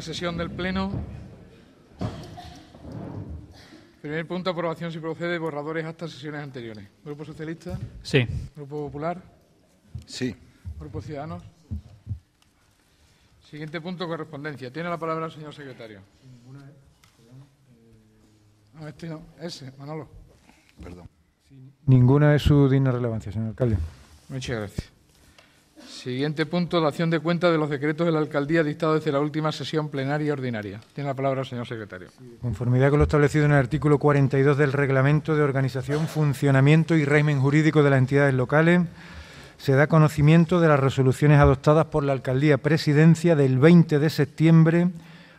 sesión del Pleno. Primer punto, aprobación si procede, borradores hasta sesiones anteriores. ¿Grupo Socialista? Sí. ¿Grupo Popular? Sí. ¿Grupo Ciudadanos? Siguiente punto, correspondencia. Tiene la palabra el señor secretario. Ninguna, eh. este no, ese, Manolo. Perdón. Ninguna es su digna relevancia, señor alcalde. Muchas gracias. Siguiente punto, la acción de cuenta de los decretos de la alcaldía dictados desde la última sesión plenaria ordinaria. Tiene la palabra el señor secretario. Conformidad con lo establecido en el artículo 42 del Reglamento de Organización, Funcionamiento y Régimen Jurídico de las Entidades Locales, se da conocimiento de las resoluciones adoptadas por la alcaldía presidencia del 20 de septiembre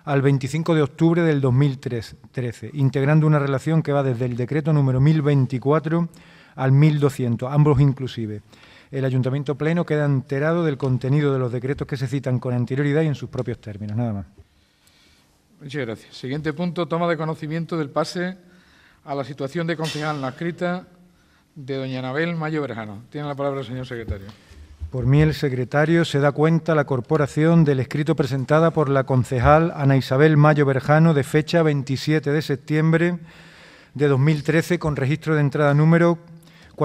al 25 de octubre del 2013, integrando una relación que va desde el decreto número 1024 al 1200, ambos inclusive el Ayuntamiento Pleno queda enterado del contenido de los decretos que se citan con anterioridad y en sus propios términos. Nada más. Muchas gracias. Siguiente punto, toma de conocimiento del pase a la situación de concejal en la escrita de doña Anabel Mayo verjano Tiene la palabra el señor secretario. Por mí el secretario se da cuenta la corporación del escrito presentada por la concejal Ana Isabel Mayo verjano de fecha 27 de septiembre de 2013 con registro de entrada número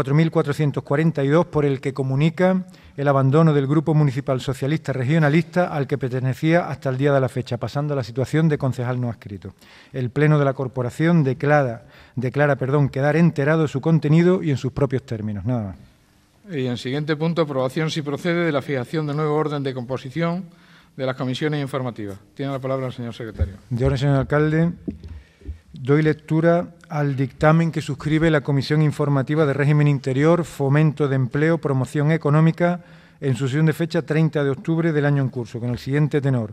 4442 por el que comunica el abandono del Grupo Municipal Socialista Regionalista al que pertenecía hasta el día de la fecha, pasando a la situación de concejal no adscrito. El Pleno de la Corporación declara, declara perdón, quedar enterado de su contenido y en sus propios términos. Nada más. Y en siguiente punto, aprobación si procede de la fijación del nuevo orden de composición de las comisiones informativas. Tiene la palabra el señor secretario. De orden, señor alcalde, doy lectura al dictamen que suscribe la Comisión Informativa de Régimen Interior, Fomento de Empleo, Promoción Económica, en su sesión de fecha 30 de octubre del año en curso, con el siguiente tenor.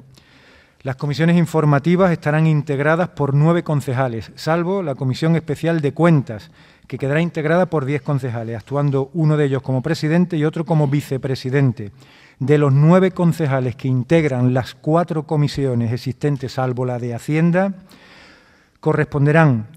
Las comisiones informativas estarán integradas por nueve concejales, salvo la Comisión Especial de Cuentas, que quedará integrada por diez concejales, actuando uno de ellos como presidente y otro como vicepresidente. De los nueve concejales que integran las cuatro comisiones existentes, salvo la de Hacienda, corresponderán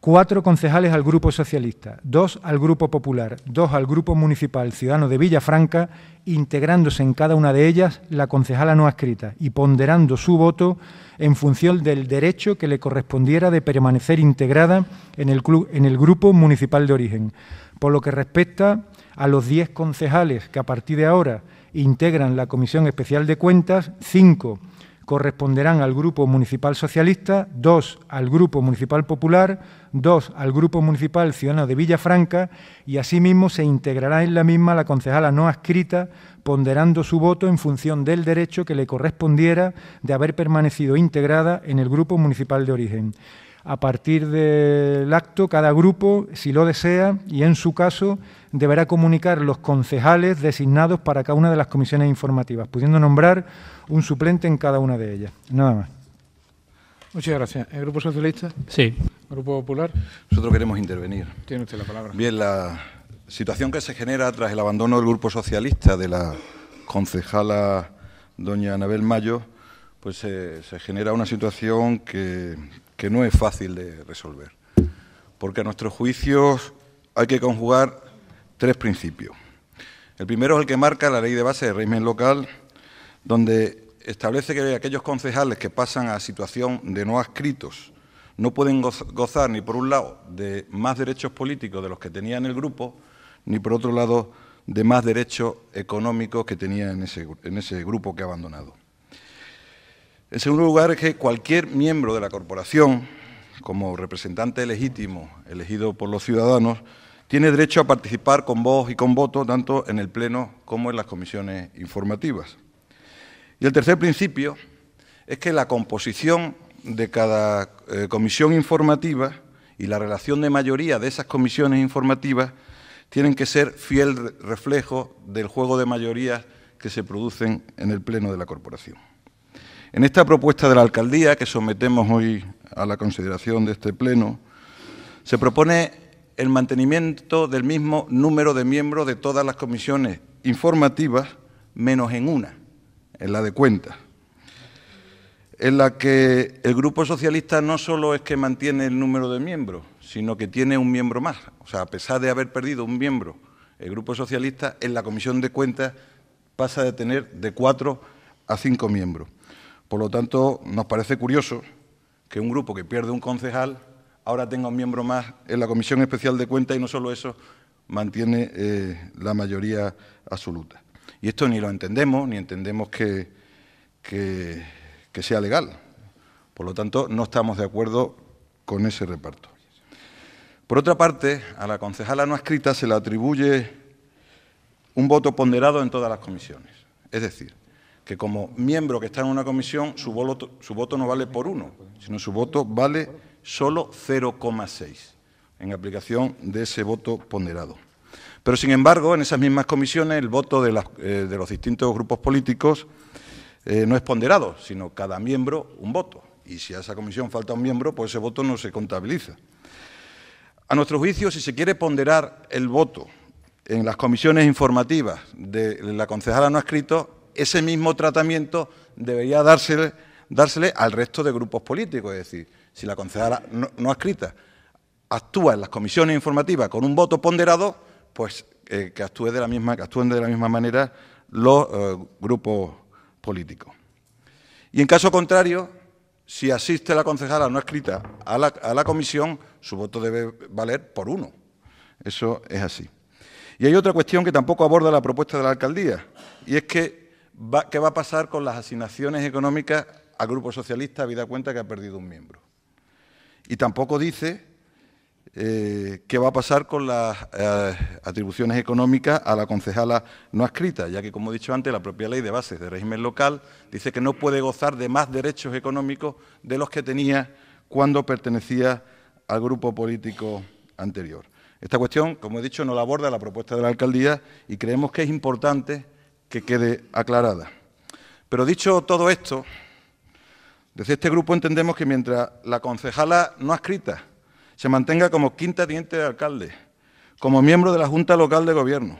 cuatro concejales al Grupo Socialista, dos al Grupo Popular, dos al Grupo Municipal Ciudadano de Villafranca, integrándose en cada una de ellas la concejala no escrita y ponderando su voto en función del derecho que le correspondiera de permanecer integrada en el, club, en el Grupo Municipal de Origen. Por lo que respecta a los diez concejales que a partir de ahora integran la Comisión Especial de Cuentas, cinco corresponderán al Grupo Municipal Socialista, dos al Grupo Municipal Popular, dos al Grupo Municipal Ciudadano de Villafranca y asimismo se integrará en la misma la concejala no adscrita, ponderando su voto en función del derecho que le correspondiera de haber permanecido integrada en el Grupo Municipal de origen. A partir del acto, cada grupo, si lo desea, y en su caso, deberá comunicar los concejales designados para cada una de las comisiones informativas, pudiendo nombrar un suplente en cada una de ellas. Nada más. Muchas gracias. ¿El Grupo Socialista? Sí. ¿Grupo Popular? Nosotros queremos intervenir. Tiene usted la palabra. Bien, la situación que se genera tras el abandono del Grupo Socialista de la concejala doña Anabel Mayo, pues se genera una situación que, que no es fácil de resolver. Porque a nuestros juicios hay que conjugar tres principios. El primero es el que marca la ley de base de régimen local donde establece que aquellos concejales que pasan a situación de no adscritos no pueden gozar ni por un lado de más derechos políticos de los que tenía en el grupo, ni por otro lado de más derechos económicos que tenía en ese, en ese grupo que ha abandonado. En segundo lugar, es que cualquier miembro de la corporación, como representante legítimo elegido por los ciudadanos, tiene derecho a participar con voz y con voto tanto en el Pleno como en las comisiones informativas. Y el tercer principio es que la composición de cada eh, comisión informativa y la relación de mayoría de esas comisiones informativas tienen que ser fiel reflejo del juego de mayorías que se producen en el Pleno de la Corporación. En esta propuesta de la Alcaldía, que sometemos hoy a la consideración de este Pleno, se propone el mantenimiento del mismo número de miembros de todas las comisiones informativas, menos en una en la de cuentas, en la que el Grupo Socialista no solo es que mantiene el número de miembros, sino que tiene un miembro más. O sea, a pesar de haber perdido un miembro, el Grupo Socialista en la Comisión de Cuentas pasa de tener de cuatro a cinco miembros. Por lo tanto, nos parece curioso que un grupo que pierde un concejal ahora tenga un miembro más en la Comisión Especial de Cuentas y no solo eso, mantiene eh, la mayoría absoluta. Y esto ni lo entendemos, ni entendemos que, sea legal. Por lo tanto, no estamos de acuerdo con ese reparto. Por otra parte, a la concejala no escrita se le atribuye un voto ponderado en todas las comisiones. Es decir, que como miembro que está en una comisión, su voto, su voto no vale por uno, sino su voto vale solo 0,6 en aplicación de ese voto ponderado. Pero, sin embargo, en esas mismas comisiones el voto de, eh, los distintos grupos políticos eh, no es ponderado, sino cada miembro un voto. Y si a esa comisión falta un miembro, pues ese voto no se contabiliza. A nuestro juicio, si se quiere ponderar el voto en las comisiones informativas de la concejala no escrito, ese mismo tratamiento debería dársele, al resto de grupos políticos. Es decir, si la concejala no, no escrita actúa en las comisiones informativas con un voto ponderado, pues eh, que, actúe de la misma, que actúen de la misma manera los eh, grupos políticos. Y en caso contrario, si asiste la concejala no escrita a la, comisión, su voto debe valer por uno. Eso es así. Y hay otra cuestión que tampoco aborda la propuesta de la alcaldía, y es que qué va a pasar con las asignaciones económicas al Grupo Socialista, vida cuenta que ha perdido un miembro. Y tampoco dice eh, qué va a pasar con las eh, atribuciones económicas a la concejala no escrita? ya que, como he dicho antes, la propia ley de bases de régimen local dice que no puede gozar de más derechos económicos de los que tenía cuando pertenecía al grupo político anterior. Esta cuestión, como he dicho, no la aborda la propuesta de la alcaldía y creemos que es importante que quede aclarada. Pero dicho todo esto, desde este grupo entendemos que mientras la concejala no escrita se mantenga como quinta diente de alcalde, como miembro de la Junta Local de Gobierno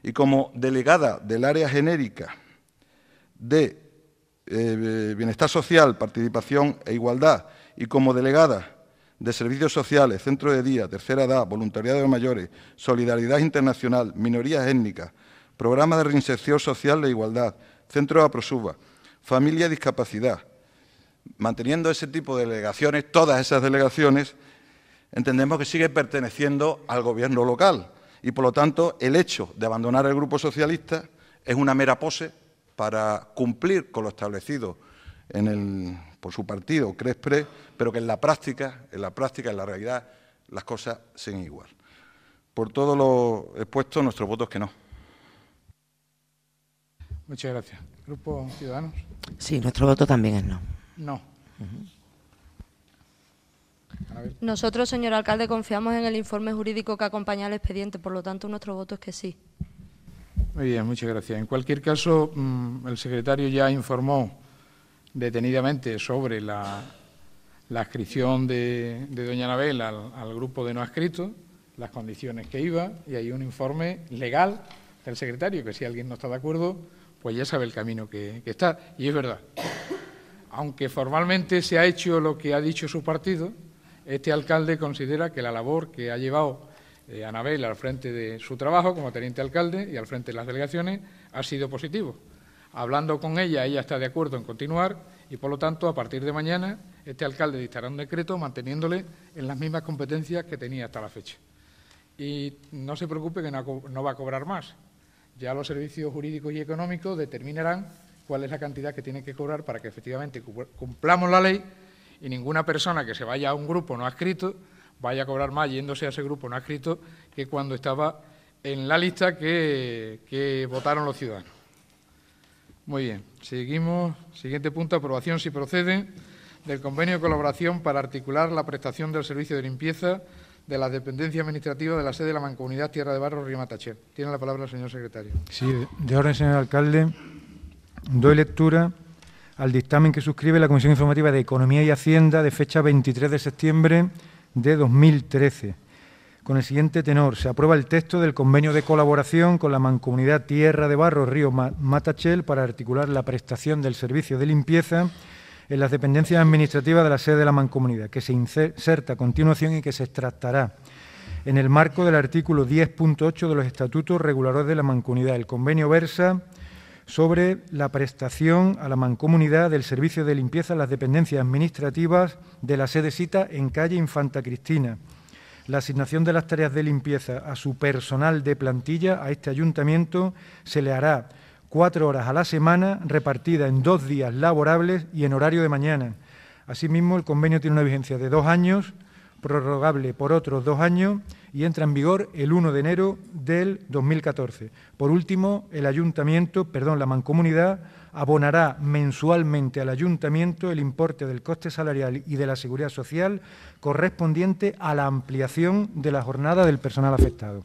y como delegada del área genérica de eh, Bienestar Social, Participación e Igualdad y como delegada de Servicios Sociales, Centro de Día, Tercera Edad, Voluntariado de Mayores, Solidaridad Internacional, Minorías Étnicas, Programa de Reinserción Social e Igualdad, Centro de Aprosuba, Familia y Discapacidad, manteniendo ese tipo de delegaciones, todas esas delegaciones, entendemos que sigue perteneciendo al gobierno local y, por lo tanto, el hecho de abandonar el Grupo Socialista es una mera pose para cumplir con lo establecido por su partido, CRESPRE, pero que en la práctica, en la práctica, en la realidad, las cosas siguen igual. Por todo lo expuesto, nuestro voto es que no. Muchas gracias. Grupo Ciudadanos. Sí, nuestro voto también es no. No. Nosotros, señor alcalde, confiamos en el informe jurídico que acompaña al expediente, por lo tanto, nuestro voto es que sí. Muy bien, muchas gracias. En cualquier caso, mm, el secretario ya informó detenidamente sobre la, la adscripción de, doña Anabel al, grupo de no adscritos, las condiciones que iba, y hay un informe legal del secretario, que si alguien no está de acuerdo, pues ya sabe el camino que, está. Y es verdad, aunque formalmente se ha hecho lo que ha dicho su partido, este alcalde considera que la labor que ha llevado eh, Anabel al frente de su trabajo como teniente alcalde y al frente de las delegaciones ha sido positiva. Hablando con ella, ella está de acuerdo en continuar y, por lo tanto, a partir de mañana, este alcalde dictará un decreto manteniéndole en las mismas competencias que tenía hasta la fecha. Y no se preocupe que no, no va a cobrar más. Ya los servicios jurídicos y económicos determinarán cuál es la cantidad que tiene que cobrar para que efectivamente cumplamos la ley y ninguna persona que se vaya a un grupo no ha escrito vaya a cobrar más yéndose a ese grupo no ha escrito que cuando estaba en la lista que, votaron los ciudadanos. Muy bien, seguimos. Siguiente punto, aprobación, si procede, del convenio de colaboración para articular la prestación del servicio de limpieza de la dependencia administrativa de la sede de la Mancomunidad Tierra de Barro Matacher. Tiene la palabra el señor secretario. Sí, de orden, señor alcalde. Doy lectura al dictamen que suscribe la Comisión Informativa de Economía y Hacienda de fecha 23 de septiembre de 2013. Con el siguiente tenor, se aprueba el texto del convenio de colaboración con la mancomunidad Tierra de Barro Río Matachel para articular la prestación del servicio de limpieza en las dependencias administrativas de la sede de la mancomunidad, que se inserta a continuación y que se extractará en el marco del artículo 10.8 de los estatutos reguladores de la mancomunidad. El convenio versa sobre la prestación a la mancomunidad del servicio de limpieza en las dependencias administrativas de la sede cita en calle Infanta Cristina, la asignación de las tareas de limpieza a su personal de plantilla a este ayuntamiento se le hará cuatro horas a la semana, repartida en dos días laborables y en horario de mañana. Asimismo, el convenio tiene una vigencia de dos años prorrogable por otros dos años y entra en vigor el 1 de enero del 2014. Por último, el ayuntamiento, perdón, la mancomunidad abonará mensualmente al ayuntamiento el importe del coste salarial y de la seguridad social correspondiente a la ampliación de la jornada del personal afectado.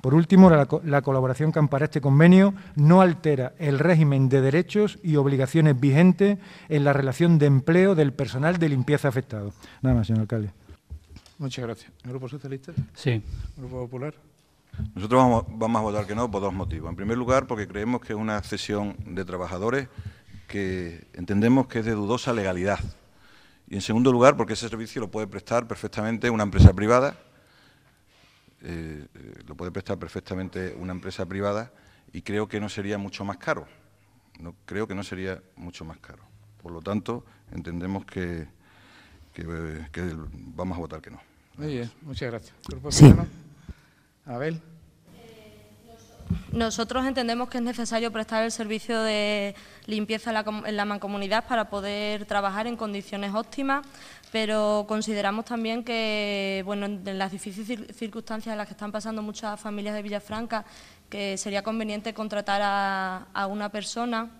Por último, la, colaboración que ampara este convenio no altera el régimen de derechos y obligaciones vigentes en la relación de empleo del personal de limpieza afectado. Nada más, señor alcalde. Muchas gracias. Grupo Socialista? Sí. Grupo Popular? Nosotros vamos, a votar que no por dos motivos. En primer lugar, porque creemos que es una cesión de trabajadores que entendemos que es de dudosa legalidad. Y en segundo lugar, porque ese servicio lo puede prestar perfectamente una empresa privada, eh, eh, lo puede prestar perfectamente una empresa privada y creo que no sería mucho más caro. No, creo que no sería mucho más caro. Por lo tanto, entendemos que, que, vamos a votar que no. Muy bien, muchas gracias. Sí. Abel. Eh, nosotros entendemos que es necesario prestar el servicio de limpieza en la, mancomunidad para poder trabajar en condiciones óptimas, pero consideramos también que, bueno, en las difíciles circunstancias en las que están pasando muchas familias de Villafranca, que sería conveniente contratar a una persona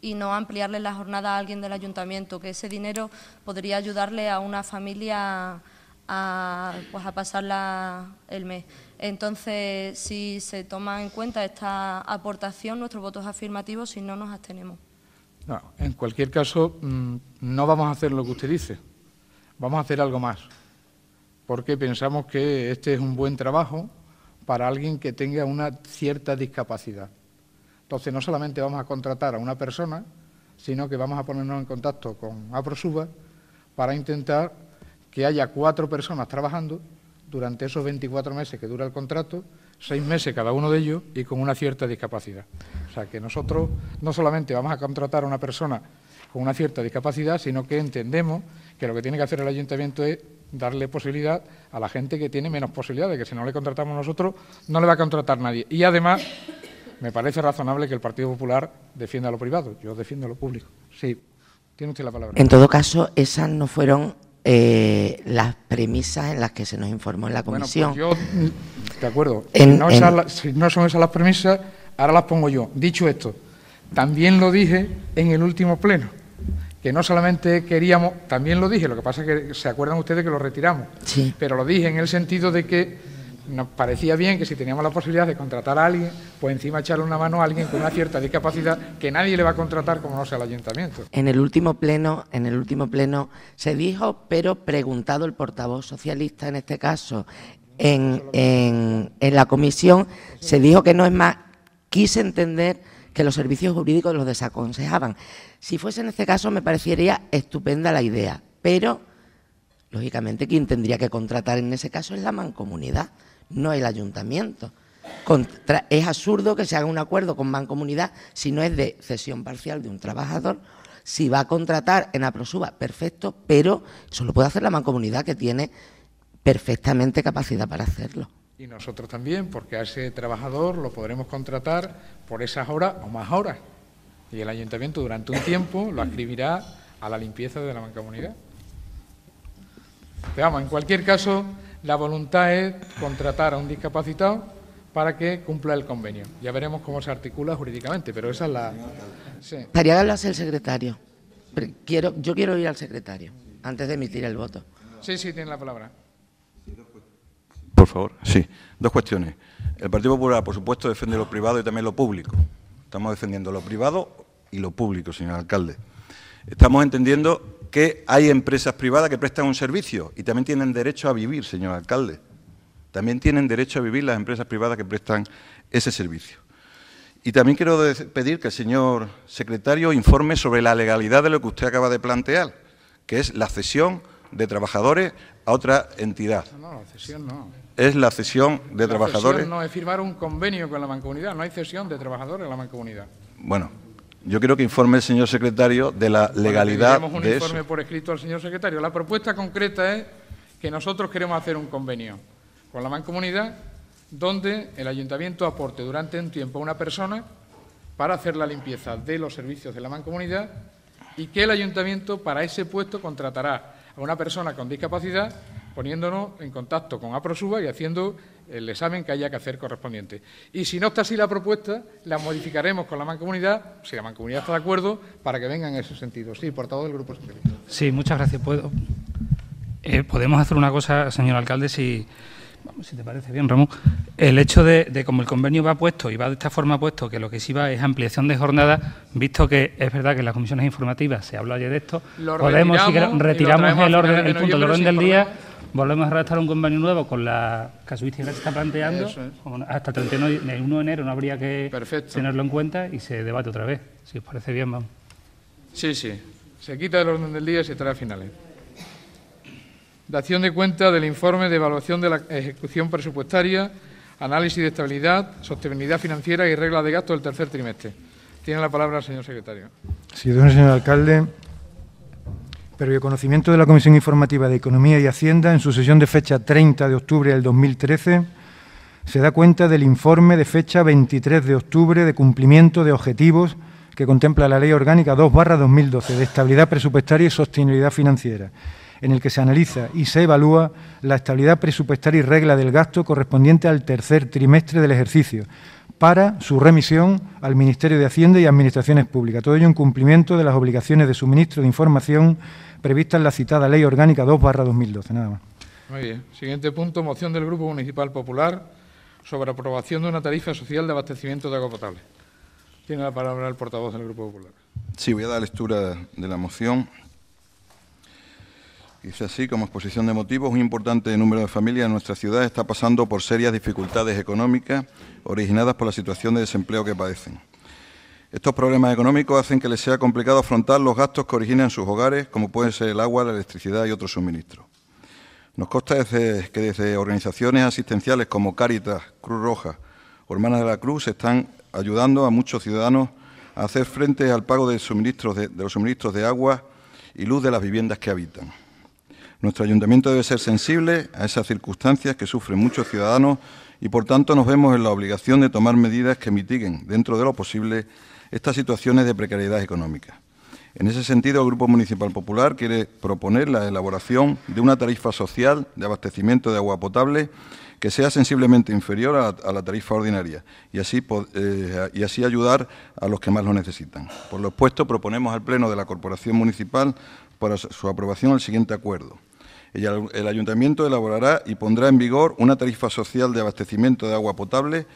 y no ampliarle la jornada a alguien del ayuntamiento, que ese dinero podría ayudarle a una familia a, pues, a la el mes. Entonces, si se toma en cuenta esta aportación, nuestro voto es afirmativo, si no, nos abstenemos. en cualquier caso, mm, no vamos a hacer lo que usted dice, vamos a hacer algo más, porque pensamos que este es un buen trabajo para alguien que tenga una cierta discapacidad. Entonces no solamente vamos a contratar a una persona, sino que vamos a ponernos en contacto con APROSUBA para intentar que haya cuatro personas trabajando durante esos 24 meses que dura el contrato, seis meses cada uno de ellos y con una cierta discapacidad. O sea que nosotros no solamente vamos a contratar a una persona con una cierta discapacidad, sino que entendemos que lo que tiene que hacer el ayuntamiento es darle posibilidad a la gente que tiene menos posibilidades, que si no le contratamos nosotros no le va a contratar nadie. Y además me parece razonable que el Partido Popular defienda lo privado. Yo defiendo lo público. Sí, tiene usted la palabra. En todo caso, esas no fueron eh, las premisas en las que se nos informó en la pues comisión. Bueno, yo, mm, de acuerdo. no si, no son esas las premisas, ahora las pongo yo. Dicho esto, también lo dije en el último pleno, que no solamente queríamos, también lo dije, lo que pasa es que se acuerdan ustedes que lo retiramos, sí. pero lo dije en el sentido de que nos parecía bien que si teníamos la posibilidad de contratar a alguien, pues encima echarle una mano a alguien con una cierta discapacidad que nadie le va a contratar como no sea el ayuntamiento. En el último pleno, en el último pleno se dijo, pero preguntado el portavoz socialista en este caso, en, en la comisión se dijo que no es más, quise entender que los servicios jurídicos los desaconsejaban. Si fuese en este caso me parecería estupenda la idea, pero lógicamente quien tendría que contratar en ese caso es la mancomunidad no el ayuntamiento. es absurdo que se haga un acuerdo con Mancomunidad... si no es de cesión parcial de un trabajador. Si va a contratar en Aprosuba, perfecto, pero eso lo puede hacer la Mancomunidad que tiene perfectamente capacidad para hacerlo. Y nosotros también, porque a ese trabajador lo podremos contratar por esas horas o más horas. Y el ayuntamiento durante un tiempo lo ascribirá a la limpieza de la mancomunidad. Pero en cualquier caso, la voluntad es contratar a un discapacitado para que cumpla el convenio. Ya veremos cómo se articula jurídicamente, pero esa es la... Sí. Estaría hablarse el secretario. Quiero, yo quiero ir al secretario antes de emitir el voto. Sí, sí, tiene la palabra. Por favor, sí. Dos cuestiones. El Partido Popular, por supuesto, defiende lo privado y también lo público. Estamos defendiendo lo privado y lo público, señor alcalde. Estamos entendiendo que hay empresas privadas que prestan un servicio y también tienen derecho a vivir, señor alcalde. También tienen derecho a vivir las empresas privadas que prestan ese servicio. Y también quiero pedir que el señor secretario informe sobre la legalidad de lo que usted acaba de plantear, que es la cesión de trabajadores a otra entidad. No, no, la cesión no. Es la cesión de trabajadores. no es firmar un convenio con la mancomunidad, no hay cesión de trabajadores en la mancomunidad. Bueno, yo quiero que informe el señor secretario de la legalidad bueno, un informe por escrito al señor secretario. La propuesta concreta es que nosotros queremos hacer un convenio con la mancomunidad donde el ayuntamiento aporte durante un tiempo a una persona para hacer la limpieza de los servicios de la mancomunidad y que el ayuntamiento para ese puesto contratará a una persona con discapacidad poniéndonos en contacto con APROSUBA y haciendo el examen que haya que hacer correspondiente. Y si no está así la propuesta, la modificaremos con la mancomunidad, si la mancomunidad está de acuerdo, para que venga en ese sentido. Sí, todo el Grupo Socialista. Sí, muchas gracias. ¿Puedo? Eh, podemos hacer una cosa, señor alcalde, si, si te parece bien, Ramón. El hecho de, de, como el convenio va puesto y va de esta forma puesto, que lo que sí va es ampliación de jornada, visto que es verdad que en las comisiones informativas se habló ayer de esto, podemos retiramos, retiramos el, orden, el punto del orden del día volvemos a redactar un convenio nuevo con la casuística que se está planteando. Hasta el 31 de enero no habría que tenerlo en cuenta y se debate otra vez, si os parece bien, vamos. Sí, sí. Se quita del orden del día y se trae a finales. Dación de cuenta del informe de evaluación de la ejecución presupuestaria, análisis de estabilidad, sostenibilidad financiera y reglas de gasto del tercer trimestre. Tiene la palabra el señor secretario. Sí, señor alcalde el conocimiento de la Comisión Informativa de Economía y Hacienda, en su sesión de fecha 30 de octubre del 2013, se da cuenta del informe de fecha 23 de octubre de cumplimiento de objetivos que contempla la Ley Orgánica 2-2012 de Estabilidad Presupuestaria y Sostenibilidad Financiera, en el que se analiza y se evalúa la estabilidad presupuestaria y regla del gasto correspondiente al tercer trimestre del ejercicio, para su remisión al Ministerio de Hacienda y Administraciones Públicas. Todo ello en cumplimiento de las obligaciones de suministro de información prevista en la citada Ley Orgánica 2 2012. Nada más. Muy bien. Siguiente punto, moción del Grupo Municipal Popular sobre aprobación de una tarifa social de abastecimiento de agua potable. Tiene la palabra el portavoz del Grupo Popular. Sí, voy a dar lectura de la moción. Dice así, como exposición de motivos, un importante número de familias en nuestra ciudad está pasando por serias dificultades económicas originadas por la situación de desempleo que padecen. Estos problemas económicos hacen que les sea complicado afrontar los gastos que originan sus hogares, como pueden ser el agua, la electricidad y otros suministros. Nos consta que desde organizaciones asistenciales como Cáritas, Cruz Roja o Hermanas de la Cruz están ayudando a muchos ciudadanos a hacer frente al pago de, suministros de los suministros de agua y luz de las viviendas que habitan. Nuestro ayuntamiento debe ser sensible a esas circunstancias que sufren muchos ciudadanos y, por tanto, nos vemos en la obligación de tomar medidas que mitiguen, dentro de lo posible, estas situaciones de precariedad económica. En ese sentido, el Grupo Municipal Popular quiere proponer la elaboración de una tarifa social de abastecimiento de agua potable que sea sensiblemente inferior a la, tarifa ordinaria y así, eh, y así ayudar a los que más lo necesitan. Por lo expuesto, proponemos al Pleno de la Corporación Municipal para su aprobación el siguiente acuerdo. el Ayuntamiento elaborará y pondrá en vigor una tarifa social de abastecimiento de agua potable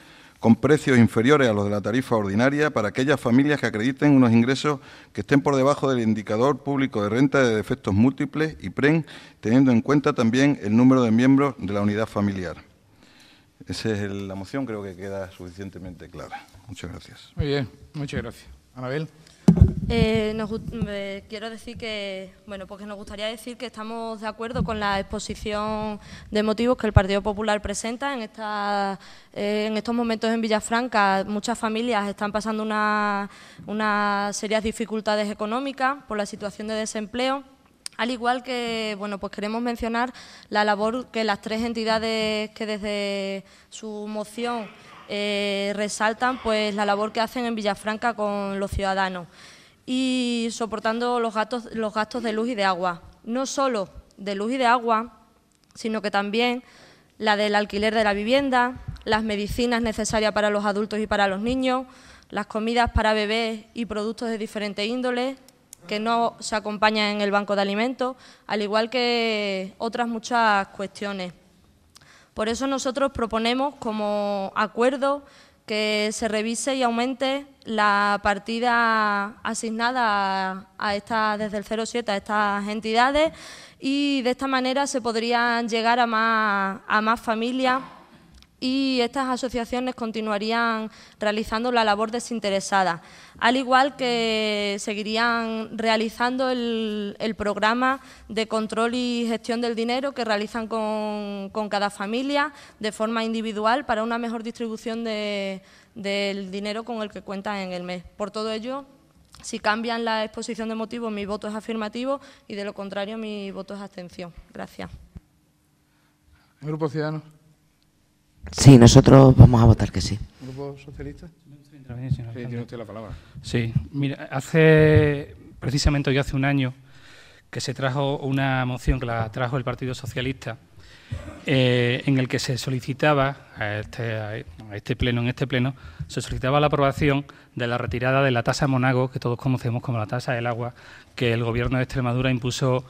con precios inferiores a los de la tarifa ordinaria para aquellas familias que acrediten unos ingresos que estén por debajo del indicador público de renta de defectos múltiples y PREN, teniendo en cuenta también el número de miembros de la unidad familiar. Esa es la moción, creo que queda suficientemente clara. Muchas gracias. Muy bien, muchas gracias. Anabel. Eh, nos, eh, quiero decir que, bueno, porque nos gustaría decir que estamos de acuerdo con la exposición de motivos que el Partido Popular presenta. En, esta, eh, en estos momentos en Villafranca muchas familias están pasando unas serias dificultades económicas por la situación de desempleo. Al igual que, bueno, pues queremos mencionar la labor que las tres entidades que desde su moción eh, resaltan pues la labor que hacen en Villafranca con los ciudadanos y soportando los gastos, los gastos de luz y de agua. No solo de luz y de agua, sino que también la del alquiler de la vivienda, las medicinas necesarias para los adultos y para los niños, las comidas para bebés y productos de diferentes índoles que no se acompañan en el banco de alimentos, al igual que otras muchas cuestiones. Por eso nosotros proponemos como acuerdo que se revise y aumente la partida asignada a estas, desde el 07 a estas entidades y de esta manera se podrían llegar a más, a más familias y estas asociaciones continuarían realizando la labor desinteresada, al igual que seguirían realizando el, programa de control y gestión del dinero que realizan con, cada familia de forma individual para una mejor distribución del dinero con el que cuentan en el mes. Por todo ello, si cambian la exposición de motivos, mi voto es afirmativo y de lo contrario, mi voto es abstención. Gracias. Grupo Ciudadanos. Sí, nosotros vamos a votar que sí. ¿Grupo Socialista? sí, tiene usted la palabra. Sí, mira, hace precisamente hoy hace un año que se trajo una moción que la trajo el Partido Socialista eh, en el que se solicitaba este, a este, pleno, en este pleno, se solicitaba la aprobación de la retirada de la tasa Monago, que todos conocemos como la tasa del agua, que el Gobierno de Extremadura impuso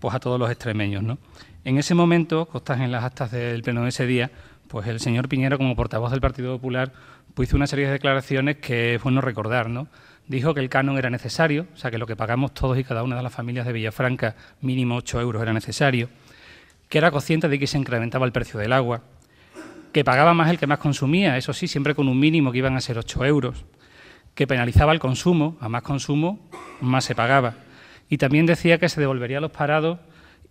pues, a todos los extremeños. ¿no? En ese momento, costas en las actas del pleno de ese día, pues el señor Piñero, como portavoz del Partido Popular, pues hizo una serie de declaraciones que es bueno recordar, ¿no? Dijo que el canon era necesario, o sea, que lo que pagamos todos y cada una de las familias de Villafranca, mínimo ocho euros, era necesario, que era consciente de que se incrementaba el precio del agua, que pagaba más el que más consumía, eso sí, siempre con un mínimo que iban a ser 8 euros, que penalizaba el consumo, a más consumo, más se pagaba. Y también decía que se devolvería a los parados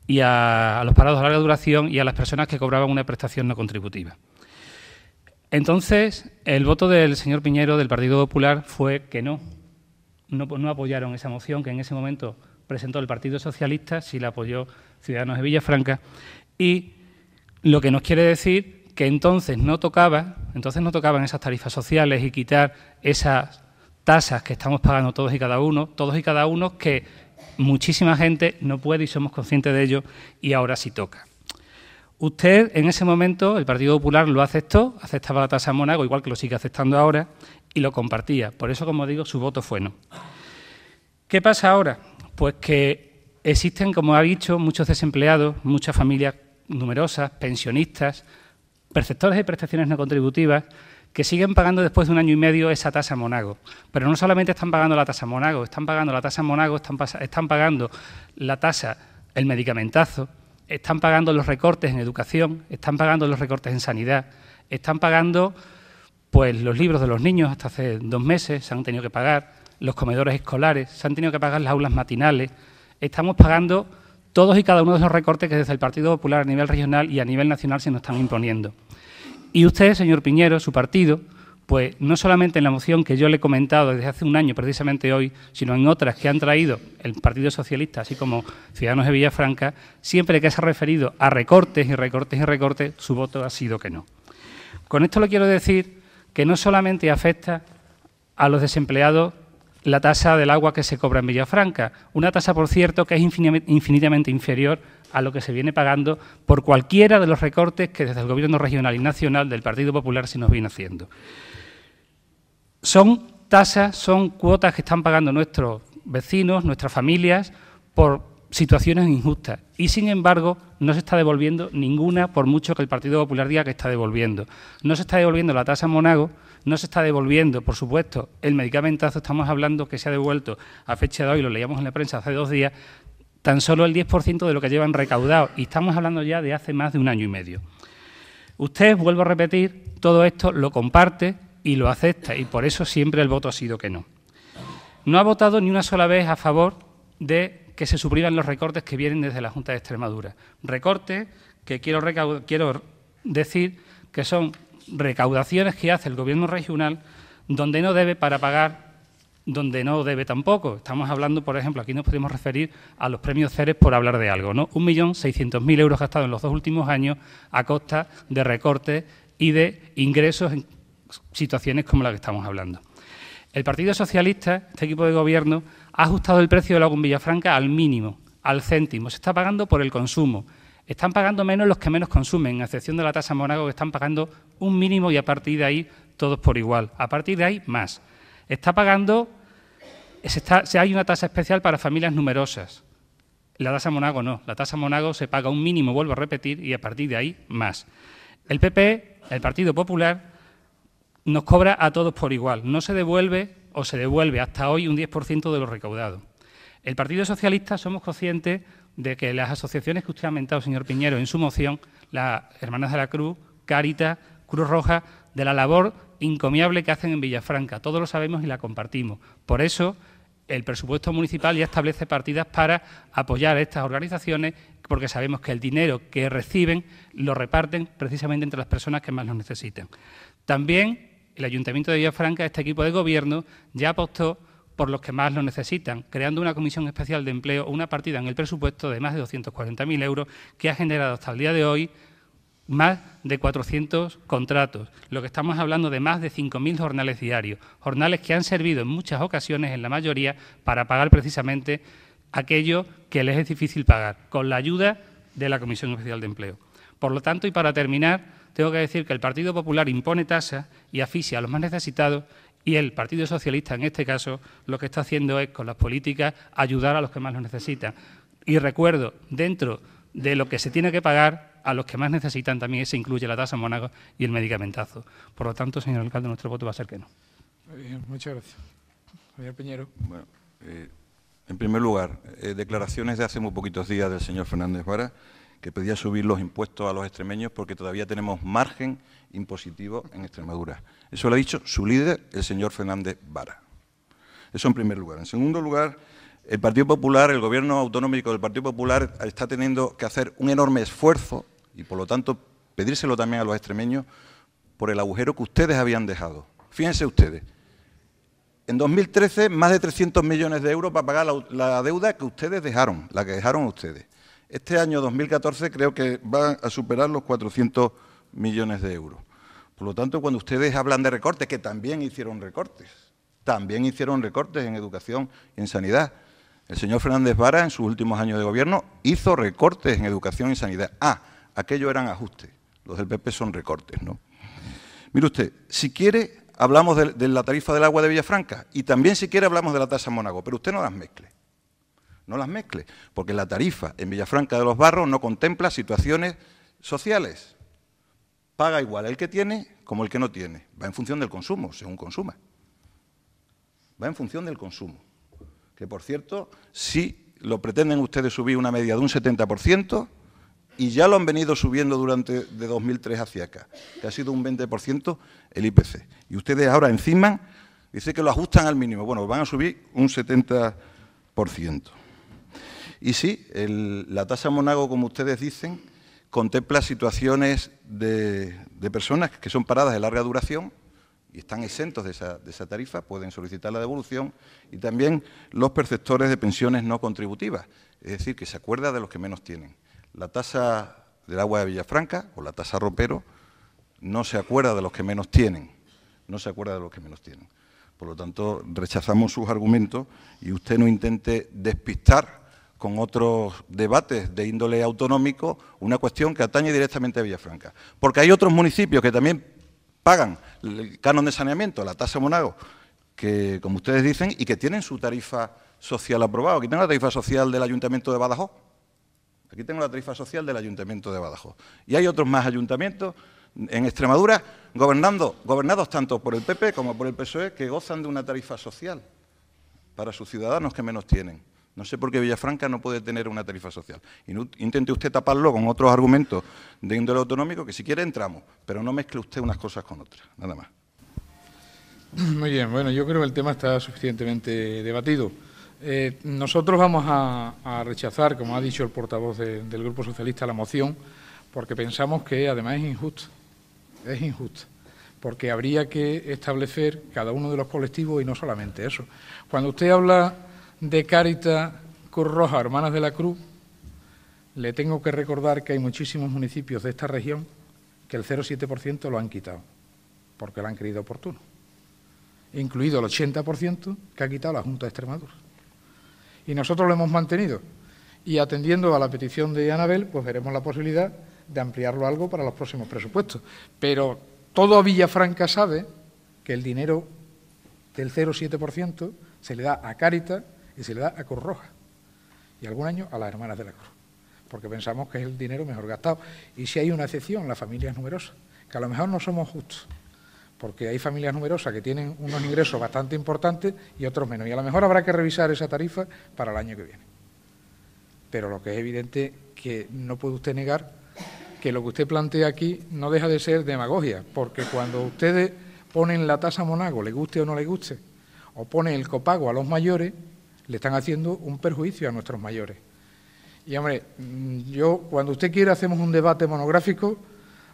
y a, los parados a larga duración y a las personas que cobraban una prestación no contributiva. Entonces, el voto del señor Piñero del Partido Popular fue que no. No, apoyaron esa moción que en ese momento presentó el Partido Socialista, si la apoyó Ciudadanos de Villafranca, y lo que nos quiere decir que entonces no tocaba, entonces no tocaban esas tarifas sociales y quitar esas tasas que estamos pagando todos y cada uno, todos y cada uno que muchísima gente no puede y somos conscientes de ello y ahora sí toca. Usted en ese momento, el Partido Popular lo aceptó, aceptaba la tasa Mónaco, igual que lo sigue aceptando ahora, y lo compartía. Por eso, como digo, su voto fue no. ¿Qué pasa ahora? Pues que existen, como ha dicho, muchos desempleados, muchas familias numerosas, pensionistas, perceptores de prestaciones no contributivas, que siguen pagando después de un año y medio esa tasa Monago. Pero no solamente están pagando la tasa Monago, están pagando la tasa Monago, están, están pagando la tasa, el medicamentazo, están pagando los recortes en educación, están pagando los recortes en sanidad, están pagando pues los libros de los niños hasta hace dos meses se han tenido que pagar, los comedores escolares, se han tenido que pagar las aulas matinales, estamos pagando todos y cada uno de los recortes que desde el Partido Popular a nivel regional y a nivel nacional se nos están imponiendo. Y usted, señor Piñero, su partido, pues no solamente en la moción que yo le he comentado desde hace un año, precisamente hoy, sino en otras que han traído el Partido Socialista, así como Ciudadanos de Villafranca, siempre que se ha referido a recortes y recortes y recortes, su voto ha sido que no. Con esto lo quiero decir que no solamente afecta a los desempleados la tasa del agua que se cobra en Villafranca, una tasa, por cierto, que es infinitamente inferior a lo que se viene pagando por cualquiera de los recortes que desde el Gobierno regional y nacional del Partido Popular se nos viene haciendo. Son tasas, son cuotas que están pagando nuestros vecinos, nuestras familias, por situaciones injustas. Y, sin embargo, no se está devolviendo ninguna, por mucho que el Partido Popular diga que está devolviendo. No se está devolviendo la tasa Monago, no se está devolviendo, por supuesto, el medicamentazo, estamos hablando que se ha devuelto a fecha de hoy, lo leíamos en la prensa hace dos días, tan solo el 10% de lo que llevan recaudado. Y estamos hablando ya de hace más de un año y medio. Usted, vuelvo a repetir, todo esto lo comparte y lo acepta, y por eso siempre el voto ha sido que no. No ha votado ni una sola vez a favor de que se supriman los recortes que vienen desde la Junta de Extremadura. Recortes que quiero, quiero decir que son recaudaciones que hace el Gobierno regional donde no debe para pagar donde no debe tampoco. Estamos hablando, por ejemplo, aquí nos podemos referir a los premios Ceres por hablar de algo, ¿no? 1.600.000 euros gastados en los dos últimos años a costa de recortes y de ingresos en situaciones como la que estamos hablando. El Partido Socialista, este equipo de gobierno, ha ajustado el precio del agua en Villafranca al mínimo, al céntimo. Se está pagando por el consumo. Están pagando menos los que menos consumen, a excepción de la tasa Monaco, que están pagando un mínimo y a partir de ahí todos por igual. A partir de ahí, más. Está pagando, se hay una tasa especial para familias numerosas. La tasa Monago no. La tasa Monago se paga un mínimo, vuelvo a repetir, y a partir de ahí más. El PP, el Partido Popular, nos cobra a todos por igual. No se devuelve o se devuelve hasta hoy un 10% de lo recaudado. El Partido Socialista somos conscientes de que las asociaciones que usted ha mentado, señor Piñero, en su moción, las Hermanas de la Cruz, Cáritas, Cruz Roja, de la labor encomiable que hacen en Villafranca. Todos lo sabemos y la compartimos. Por eso, el presupuesto municipal ya establece partidas para apoyar a estas organizaciones porque sabemos que el dinero que reciben lo reparten precisamente entre las personas que más lo necesitan. También el Ayuntamiento de Villafranca, este equipo de gobierno, ya apostó por los que más lo necesitan, creando una comisión especial de empleo, una partida en el presupuesto de más de 240.000 euros que ha generado hasta el día de hoy más de 400 contratos, lo que estamos hablando de más de 5.000 jornales diarios, jornales que han servido en muchas ocasiones, en la mayoría, para pagar precisamente aquello que les es difícil pagar, con la ayuda de la Comisión Oficial de Empleo. Por lo tanto, y para terminar, tengo que decir que el Partido Popular impone tasas y asfixia a los más necesitados y el Partido Socialista, en este caso, lo que está haciendo es, con las políticas, ayudar a los que más lo necesitan. Y recuerdo, dentro de lo que se tiene que pagar, a los que más necesitan también se incluye la tasa Mónaco y el medicamentazo. Por lo tanto, señor alcalde, nuestro voto va a ser que no. Muy muchas gracias. Javier Peñero. Bueno, eh, en primer lugar, eh, declaraciones de hace muy poquitos días del señor Fernández Vara que pedía subir los impuestos a los extremeños porque todavía tenemos margen impositivo en Extremadura. Eso lo ha dicho su líder, el señor Fernández Vara. Eso en primer lugar. En segundo lugar, el Partido Popular, el gobierno autonómico del Partido Popular está teniendo que hacer un enorme esfuerzo y por lo tanto pedírselo también a los extremeños por el agujero que ustedes habían dejado. Fíjense ustedes, en 2013 más de 300 millones de euros para pagar la, deuda que ustedes dejaron, la que dejaron ustedes. Este año 2014 creo que va a superar los 400 millones de euros. Por lo tanto, cuando ustedes hablan de recortes, que también hicieron recortes, también hicieron recortes en educación y en sanidad. El señor Fernández Vara, en sus últimos años de gobierno, hizo recortes en educación y sanidad. Ah, aquello eran ajustes, los del PP son recortes, ¿no? Mire usted, si quiere hablamos de, la tarifa del agua de Villafranca y también si quiere hablamos de la tasa Mónaco, pero usted no las mezcle. No las mezcle, porque la tarifa en Villafranca de los Barros no contempla situaciones sociales. Paga igual el que tiene como el que no tiene. Va en función del consumo, según consuma. Va en función del consumo. Que por cierto, si lo pretenden ustedes subir una media de un 70%, y ya lo han venido subiendo durante de 2003 hacia acá, que ha sido un 20% el IPC. Y ustedes ahora encima dice que lo ajustan al mínimo. Bueno, van a subir un 70%. Y sí, la tasa Monago, como ustedes dicen, contempla situaciones de, personas que son paradas de larga duración y están exentos de esa, de esa tarifa, pueden solicitar la devolución, y también los perceptores de pensiones no contributivas, es decir, que se acuerda de los que menos tienen la tasa del agua de Villafranca o la tasa ropero no se acuerda de los que menos tienen, no se acuerda de los que menos tienen. Por lo tanto, rechazamos sus argumentos y usted no intente despistar con otros debates de índole autonómico una cuestión que atañe directamente a Villafranca. Porque hay otros municipios que también pagan el canon de saneamiento, la tasa Monago, que, como ustedes dicen, y que tienen su tarifa social aprobada, que tienen la tarifa social del Ayuntamiento de Badajoz. Aquí tengo la tarifa social del Ayuntamiento de Badajoz. Y hay otros más ayuntamientos en Extremadura gobernando, gobernados tanto por el PP como por el PSOE que gozan de una tarifa social para sus ciudadanos que menos tienen. No sé por qué Villafranca no puede tener una tarifa social. Intente usted taparlo con otros argumentos de índole autonómico, que si quiere entramos, pero no mezcle usted unas cosas con otras, nada más. Muy bien, bueno, yo creo que el tema está suficientemente debatido. Eh, nosotros vamos a, rechazar, como ha dicho el portavoz del Grupo Socialista, la moción, porque pensamos que además es injusto. Es injusto, porque habría que establecer cada uno de los colectivos y no solamente eso. Cuando usted habla de Cáritas, Cruz Roja, Hermanas de la Cruz, le tengo que recordar que hay muchísimos municipios de esta región que el 0,7% lo han quitado, porque lo han creído oportuno, incluido el 80% que ha quitado la Junta de Extremadura. Y nosotros lo hemos mantenido. Y atendiendo a la petición de Anabel, pues veremos la posibilidad de ampliarlo algo para los próximos presupuestos. Pero todo Villafranca sabe que el dinero del 0,7% se le da a Cáritas y se le da a Cruz Roja. Y algún año a las Hermanas de la Cruz. Porque pensamos que es el dinero mejor gastado. Y si hay una excepción, familia es numerosa. que a lo mejor no somos justos porque hay familias numerosas que tienen unos ingresos bastante importantes y otros menos. Y a lo mejor habrá que revisar esa tarifa para el año que viene. Pero lo que es evidente que no puede usted negar que lo que usted plantea aquí no deja de ser demagogia, porque cuando ustedes ponen la tasa monago, le guste o no le guste, o ponen el copago a los mayores, le están haciendo un perjuicio a nuestros mayores. Y hombre, mm, yo cuando usted quiera hacemos un debate monográfico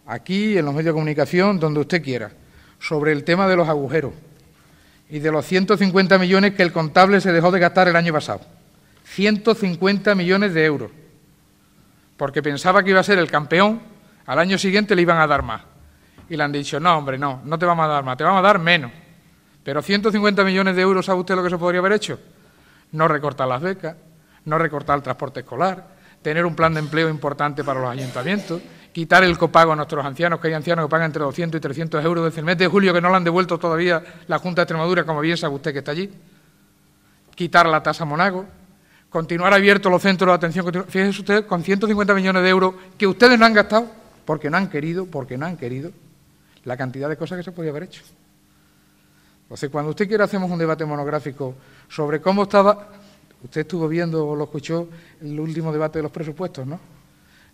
aquí, en los medios de comunicación, donde usted quiera sobre el tema de los agujeros y de los 150 millones que el contable se dejó de gastar el año pasado. 150 millones de euros. Porque pensaba que iba a ser el campeón, al año siguiente le iban a dar más. Y le han dicho, no, hombre, no, no te vamos a dar más, te vamos a dar menos. Pero 150 millones de euros, ¿sabe usted lo que se podría haber hecho? No recortar las becas, no recortar el transporte escolar, tener un plan de empleo importante para los ayuntamientos, quitar el copago a nuestros ancianos, que hay ancianos que pagan entre 200 y 300 euros desde el mes de julio, que no lo han devuelto todavía la Junta de Extremadura, como bien sabe usted que está allí, quitar la tasa Monago, continuar abiertos los centros de atención, fíjese usted, con 150 millones de euros que ustedes no han gastado, porque no han querido, porque no han querido, la cantidad de cosas que se podía haber hecho. Entonces, cuando usted quiera hacemos un debate monográfico sobre cómo estaba... Usted estuvo viendo o lo escuchó el último debate de los presupuestos, ¿no?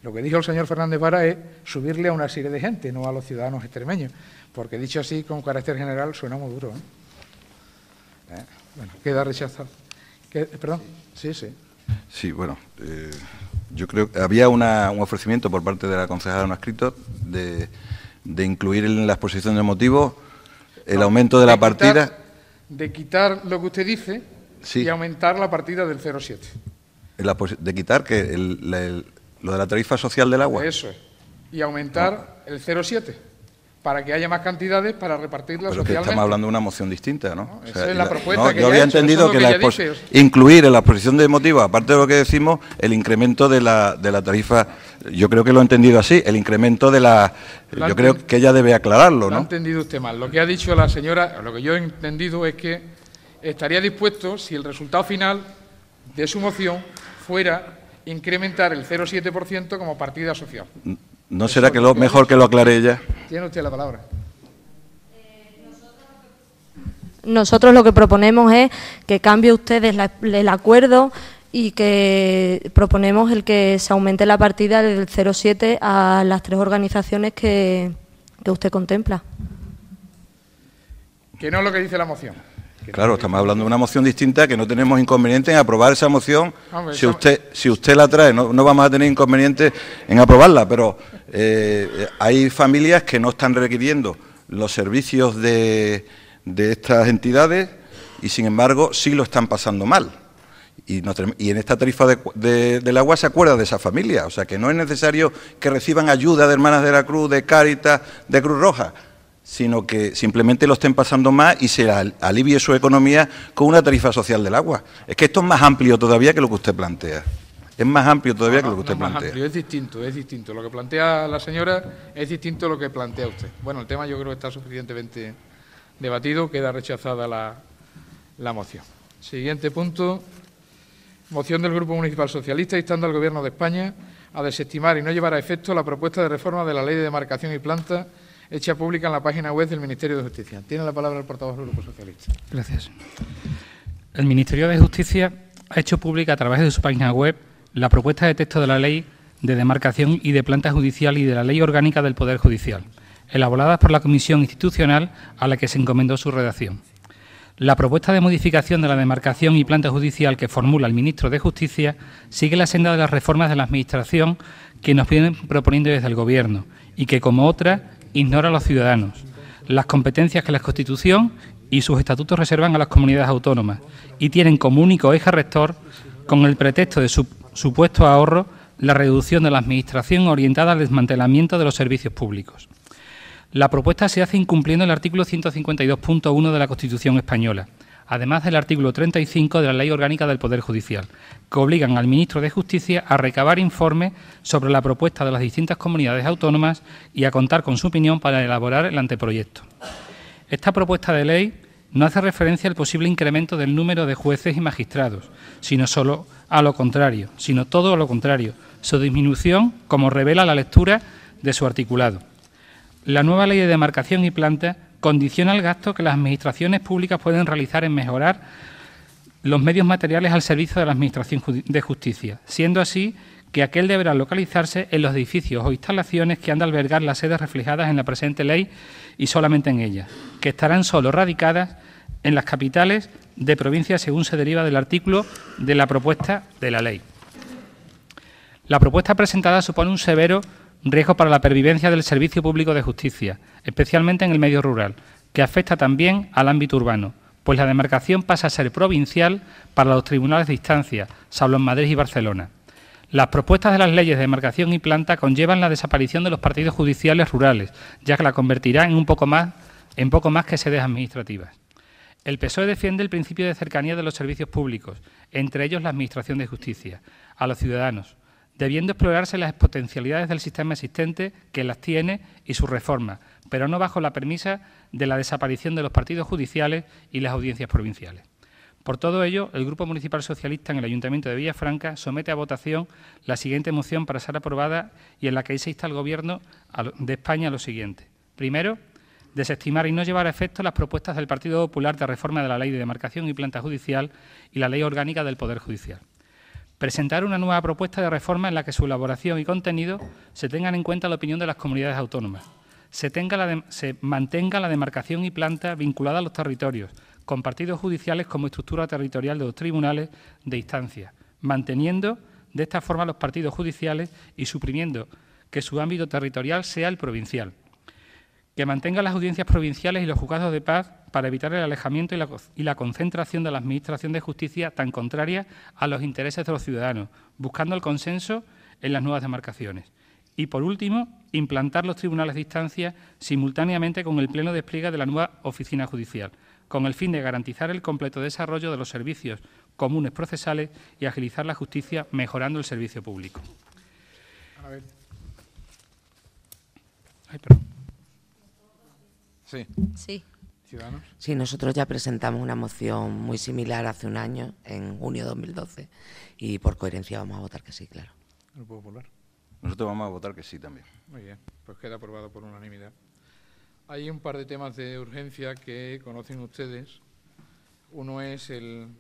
Lo que dijo el señor Fernández Vara es subirle a una serie de gente, no a los ciudadanos extremeños, porque dicho así, con carácter general, suena muy duro. Eh, bueno, queda rechazado. ¿Perdón? Sí, sí. Sí, bueno, eh, yo creo que había un ofrecimiento por parte de la concejala no escrito de, de incluir en la exposición de motivos el aumento de, la partida. de quitar lo que usted dice y aumentar la partida del 0,7. De quitar que el, lo de la tarifa social del agua. Eso es. Y aumentar ah. el 0,7 para que haya más cantidades para repartirlas Pero Que estamos hablando de una moción distinta, ¿no? esa es la propuesta no, yo había entendido que, la incluir en la exposición de motivos, aparte de lo que decimos, el incremento de la, de la tarifa, yo creo que lo he entendido así, el incremento de la... yo creo que ella debe aclararlo, ¿no? Lo ha entendido usted mal. Lo que ha dicho la señora, lo que yo he entendido es que estaría dispuesto si el resultado final de su moción fuera incrementar el 0,7% como partida social. ¿No será que lo, mejor que lo aclare ella? Tiene usted la palabra. Nosotros lo que proponemos es que cambie ustedes el acuerdo y que proponemos el que se aumente la partida del 0,7 a las tres organizaciones que, que usted contempla. Que no es lo que dice la moción. Claro, estamos hablando de una moción distinta que no tenemos inconveniente en aprobar esa moción. Ah, pues si usted si usted la trae, no, vamos a tener inconveniente en aprobarla, pero eh, hay familias que no están requiriendo los servicios de, de estas entidades y, sin embargo, sí lo están pasando mal. Y, en esta tarifa de, del agua se acuerda de esa familia. O sea, que no es necesario que reciban ayuda de Hermanas de la Cruz, de Cáritas, de Cruz Roja sino que simplemente lo estén pasando más y se alivie su economía con una tarifa social del agua. Es que esto es más amplio todavía que lo que usted plantea. Es más amplio todavía que lo que usted plantea. es distinto, es distinto. Lo que plantea la señora es distinto a lo que plantea usted. Bueno, el tema yo creo que está suficientemente debatido. Queda rechazada la, la moción. Siguiente punto. Moción del Grupo Municipal Socialista instando al Gobierno de España a desestimar y no llevar a efecto la propuesta de reforma de la Ley de Demarcación y Planta hecha pública en la página web del Ministerio de Justicia. Tiene la palabra el portavoz del Grupo Socialista. Gracias. El Ministerio de Justicia ha hecho pública a través de su página web la propuesta de texto de la Ley de Demarcación y de Planta Judicial y de la Ley Orgánica del Poder Judicial, elaboradas por la Comisión Institucional a la que se encomendó su redacción. La propuesta de modificación de la demarcación y planta judicial que formula el ministro de Justicia sigue la senda de las reformas de la Administración que nos vienen proponiendo desde el Gobierno y que, como otras, ignora a los ciudadanos, las competencias que la Constitución y sus estatutos reservan a las comunidades autónomas y tienen como único eje rector, con el pretexto de su supuesto ahorro, la reducción de la Administración orientada al desmantelamiento de los servicios públicos. La propuesta se hace incumpliendo el artículo 152.1 de la Constitución española, además del artículo 35 de la Ley Orgánica del Poder Judicial, que obligan al ministro de Justicia a recabar informes sobre la propuesta de las distintas comunidades autónomas y a contar con su opinión para elaborar el anteproyecto. Esta propuesta de ley no hace referencia al posible incremento del número de jueces y magistrados, sino solo a lo contrario, sino todo lo contrario, su disminución como revela la lectura de su articulado. La nueva ley de demarcación y planta condiciona el gasto que las administraciones públicas pueden realizar en mejorar los medios materiales al servicio de la Administración de Justicia, siendo así que aquel deberá localizarse en los edificios o instalaciones que han de albergar las sedes reflejadas en la presente ley y solamente en ellas, que estarán solo radicadas en las capitales de provincias según se deriva del artículo de la propuesta de la ley. La propuesta presentada supone un severo riesgo para la pervivencia del servicio público de justicia, especialmente en el medio rural, que afecta también al ámbito urbano, pues la demarcación pasa a ser provincial para los tribunales de instancia, salvo en Madrid y Barcelona. Las propuestas de las leyes de demarcación y planta conllevan la desaparición de los partidos judiciales rurales, ya que la convertirán en un poco más, en poco más que sedes administrativas. El PSOE defiende el principio de cercanía de los servicios públicos, entre ellos la Administración de Justicia, a los ciudadanos, debiendo explorarse las potencialidades del sistema existente que las tiene y su reforma, pero no bajo la premisa de la desaparición de los partidos judiciales y las audiencias provinciales. Por todo ello, el Grupo Municipal Socialista en el Ayuntamiento de Villafranca somete a votación la siguiente moción para ser aprobada y en la que se insta al Gobierno de España lo siguiente. Primero, desestimar y no llevar a efecto las propuestas del Partido Popular de reforma de la Ley de Demarcación y Planta Judicial y la Ley Orgánica del Poder Judicial presentar una nueva propuesta de reforma en la que su elaboración y contenido se tengan en cuenta la opinión de las comunidades autónomas, se, mantenga la demarcación y planta vinculada a los territorios, con partidos judiciales como estructura territorial de los tribunales de instancia, manteniendo de esta forma los partidos judiciales y suprimiendo que su ámbito territorial sea el provincial que mantenga las audiencias provinciales y los juzgados de paz para evitar el alejamiento y la, concentración de la Administración de Justicia tan contraria a los intereses de los ciudadanos, buscando el consenso en las nuevas demarcaciones. Y, por último, implantar los tribunales de instancia simultáneamente con el pleno despliegue de la nueva oficina judicial, con el fin de garantizar el completo desarrollo de los servicios comunes procesales y agilizar la justicia mejorando el servicio público. A ver. perdón. Sí. Sí. ¿Ciudadanos? Sí, nosotros ya presentamos una moción muy similar hace un año, en junio de 2012, y por coherencia vamos a votar que sí, claro. Grupo Popular. Nosotros vamos a votar que sí también. Muy bien, pues queda aprobado por unanimidad. Hay un par de temas de urgencia que conocen ustedes. Uno es el,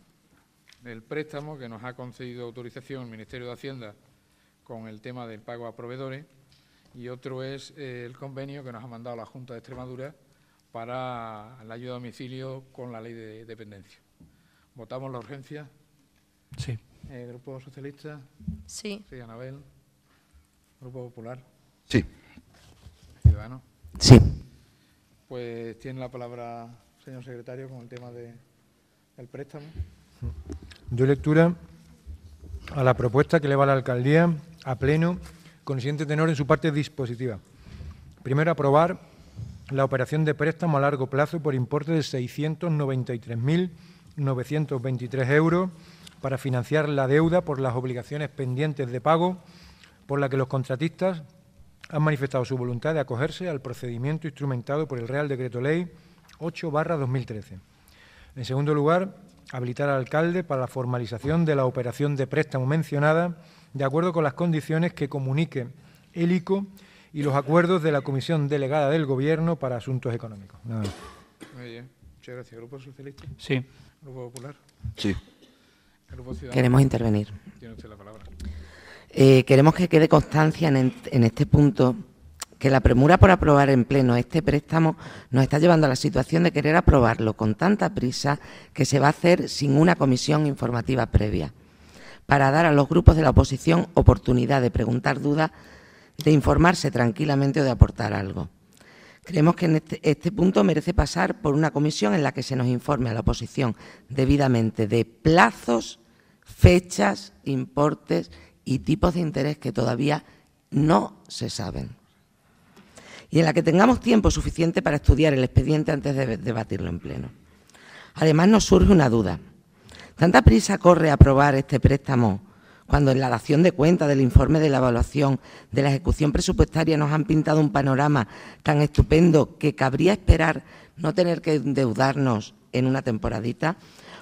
préstamo que nos ha concedido autorización el Ministerio de Hacienda con el tema del pago a proveedores y otro es eh, el convenio que nos ha mandado la Junta de Extremadura para la ayuda a domicilio con la ley de dependencia. ¿Votamos la urgencia? Sí. Eh, ¿Grupo Socialista? Sí. ¿Grupo Popular? Sí. ciudadano... Sí. Pues tiene la palabra, señor secretario, con el tema de, del préstamo. Doy lectura a la propuesta que le va la alcaldía a pleno con siguiente tenor en su parte dispositiva. Primero, aprobar la operación de préstamo a largo plazo por importe de 693.923 euros para financiar la deuda por las obligaciones pendientes de pago por la que los contratistas han manifestado su voluntad de acogerse al procedimiento instrumentado por el Real Decreto Ley 8-2013. En segundo lugar, habilitar al alcalde para la formalización de la operación de préstamo mencionada, de acuerdo con las condiciones que comunique el ICO y los acuerdos de la Comisión Delegada del Gobierno para Asuntos Económicos. Muy bien. Muchas gracias. ¿Grupo Socialista? Sí. ¿Grupo Popular? Sí. Grupo Queremos intervenir. Tiene usted la palabra. Eh, queremos que quede constancia en, en este punto que la premura por aprobar en pleno este préstamo nos está llevando a la situación de querer aprobarlo con tanta prisa que se va a hacer sin una comisión informativa previa, para dar a los grupos de la oposición oportunidad de preguntar dudas de informarse tranquilamente o de aportar algo. Creemos que en este, este, punto merece pasar por una comisión en la que se nos informe a la oposición debidamente de plazos, fechas, importes y tipos de interés que todavía no se saben. Y en la que tengamos tiempo suficiente para estudiar el expediente antes de debatirlo en pleno. Además, nos surge una duda. ¿Tanta prisa corre a aprobar este préstamo cuando en la dación de cuentas del informe de la evaluación de la ejecución presupuestaria nos han pintado un panorama tan estupendo que cabría esperar no tener que endeudarnos en una temporadita,